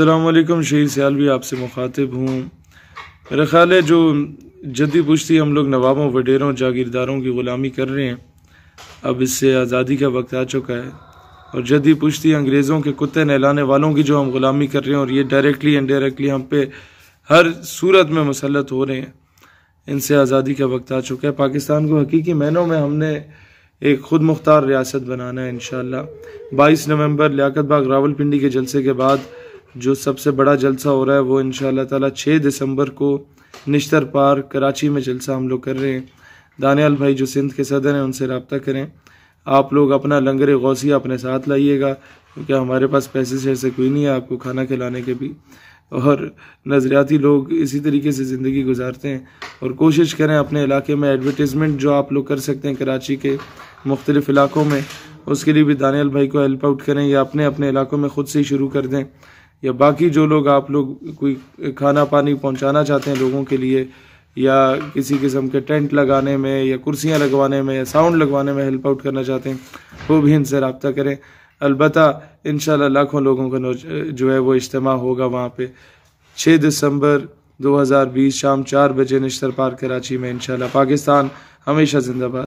अलमैकम शहीद सयाल भी आपसे मुखातिब हूँ मेरा ख़्याल है जो जद्दी पुश्ती हम लोग नवाबों वडेरों जागीरदारों की ग़ुलामी कर रहे हैं अब इससे आज़ादी का वक्त आ चुका है और जद्दी पुश्ती अंग्रेज़ों के कुत्ते नहलाने वालों की जो हम ग़ुलामी कर रहे हैं और ये डायरेक्टली इनडायरेक्टली हम पे हर सूरत में मुसलत हो रहे हैं इनसे आज़ादी का वक्त आ चुका है पाकिस्तान को हकीकी महीनों में हमने एक ख़ुद मुख्तार रियासत बनाना है इन बाईस नवंबर लियाकत बाग रावलपिंडी के जलसे के बाद जो सबसे बड़ा जलसा हो रहा है वो इन ताला 6 दिसंबर को निश्तर पार कराची में जलसा हम लोग कर रहे हैं दानियाल भाई जो सिंध के सदर हैं उनसे रबता करें आप लोग अपना लंगर गौसिया अपने साथ लाइएगा क्योंकि हमारे पास पैसे से कोई नहीं है आपको खाना खिलाने के भी और नज़रियाती लोग इसी तरीके से ज़िंदगी गुजारते हैं और कोशिश करें अपने इलाके में एडवर्टीज़मेंट जो आप लोग कर सकते हैं कराची के मुख्तलिफ़ इलाकों में उसके लिए भी दानियाल भाई को हेल्प आउट करें या अपने अपने इलाकों में ख़ुद से ही शुरू कर दें या बाकी जो लोग आप लोग कोई खाना पानी पहुंचाना चाहते हैं लोगों के लिए या किसी किस्म के टेंट लगाने में या कुर्सियाँ लगवाने में या साउंड लगवाने में हेल्प आउट करना चाहते हैं वो भी इनसे रबता करें अलबत् इन लाखों लोगों का जो है वो इज्तम होगा वहाँ पर छः दिसंबर 2020 शाम चार बजे निश्तर पार्क कराची में इंशाल्लाह पाकिस्तान हमेशा जिंदाबाद